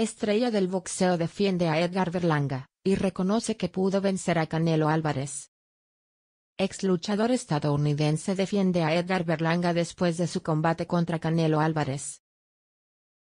estrella del boxeo defiende a Edgar Berlanga, y reconoce que pudo vencer a Canelo Álvarez. Ex luchador estadounidense defiende a Edgar Berlanga después de su combate contra Canelo Álvarez.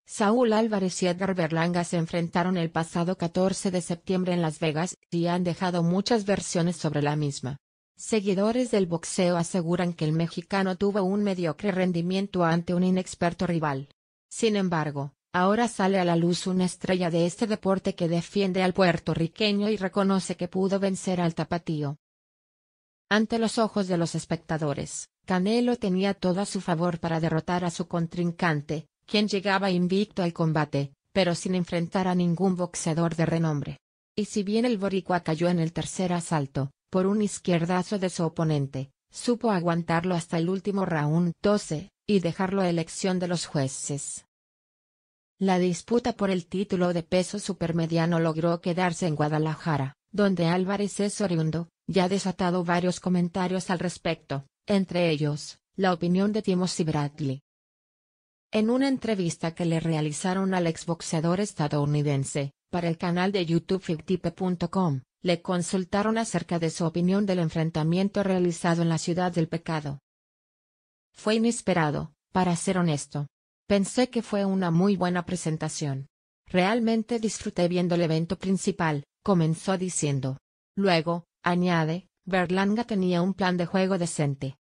Saúl Álvarez y Edgar Berlanga se enfrentaron el pasado 14 de septiembre en Las Vegas y han dejado muchas versiones sobre la misma. Seguidores del boxeo aseguran que el mexicano tuvo un mediocre rendimiento ante un inexperto rival. Sin embargo, Ahora sale a la luz una estrella de este deporte que defiende al puertorriqueño y reconoce que pudo vencer al tapatío. Ante los ojos de los espectadores, Canelo tenía todo a su favor para derrotar a su contrincante, quien llegaba invicto al combate, pero sin enfrentar a ningún boxeador de renombre. Y si bien el boricua cayó en el tercer asalto, por un izquierdazo de su oponente, supo aguantarlo hasta el último round 12, y dejarlo a elección de los jueces. La disputa por el título de peso supermediano logró quedarse en Guadalajara, donde Álvarez es oriundo, ya desatado varios comentarios al respecto, entre ellos, la opinión de Timothy Bradley. En una entrevista que le realizaron al exboxeador estadounidense, para el canal de YouTube fictipe.com, le consultaron acerca de su opinión del enfrentamiento realizado en la ciudad del pecado. Fue inesperado, para ser honesto, Pensé que fue una muy buena presentación. Realmente disfruté viendo el evento principal, comenzó diciendo. Luego, añade, Berlanga tenía un plan de juego decente.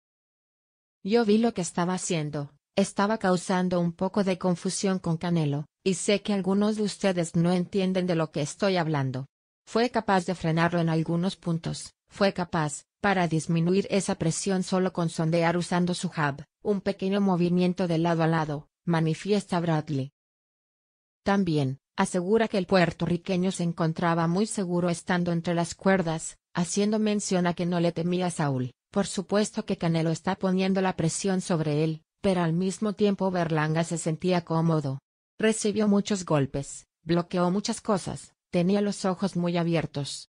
Yo vi lo que estaba haciendo, estaba causando un poco de confusión con Canelo, y sé que algunos de ustedes no entienden de lo que estoy hablando. Fue capaz de frenarlo en algunos puntos, fue capaz, para disminuir esa presión solo con sondear usando su hub, un pequeño movimiento de lado a lado, manifiesta Bradley. También, asegura que el puertorriqueño se encontraba muy seguro estando entre las cuerdas, haciendo mención a que no le temía Saúl. Por supuesto que Canelo está poniendo la presión sobre él, pero al mismo tiempo Berlanga se sentía cómodo. Recibió muchos golpes, bloqueó muchas cosas, tenía los ojos muy abiertos.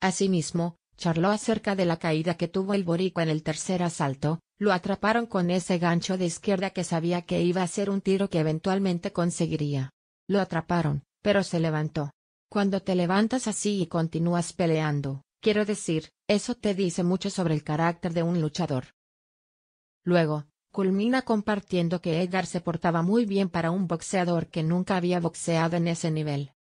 Asimismo, charló acerca de la caída que tuvo el borico en el tercer asalto, lo atraparon con ese gancho de izquierda que sabía que iba a ser un tiro que eventualmente conseguiría. Lo atraparon, pero se levantó. Cuando te levantas así y continúas peleando, quiero decir, eso te dice mucho sobre el carácter de un luchador. Luego, culmina compartiendo que Edgar se portaba muy bien para un boxeador que nunca había boxeado en ese nivel.